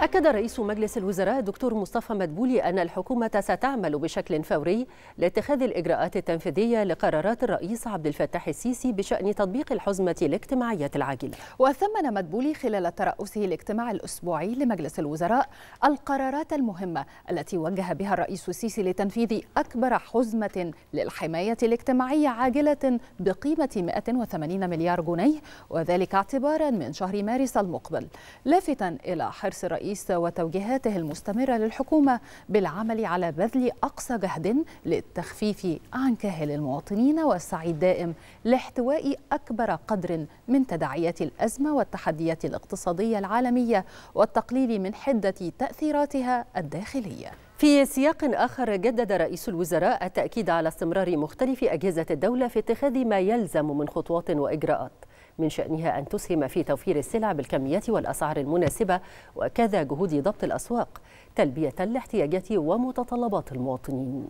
أكد رئيس مجلس الوزراء الدكتور مصطفى مدبولي أن الحكومة ستعمل بشكل فوري لاتخاذ الإجراءات التنفيذية لقرارات الرئيس عبد الفتاح السيسي بشأن تطبيق الحزمة الاجتماعية العاجلة. وثمن مدبولي خلال ترأسه الاجتماع الأسبوعي لمجلس الوزراء القرارات المهمة التي وجه بها الرئيس السيسي لتنفيذ أكبر حزمة للحماية الاجتماعية عاجلة بقيمة 180 مليار جنيه وذلك اعتبارا من شهر مارس المقبل لافتا إلى حرص الرئيس الرئيس وتوجيهاته المستمرة للحكومة بالعمل على بذل أقصى جهد للتخفيف عن كاهل المواطنين والسعي الدائم لاحتواء أكبر قدر من تداعيات الأزمة والتحديات الاقتصادية العالمية والتقليل من حدة تأثيراتها الداخلية في سياق آخر جدد رئيس الوزراء التأكيد على استمرار مختلف أجهزة الدولة في اتخاذ ما يلزم من خطوات وإجراءات من شأنها أن تسهم في توفير السلع بالكميات والأسعار المناسبة وكذا جهود ضبط الأسواق تلبية لاحتياجات ومتطلبات المواطنين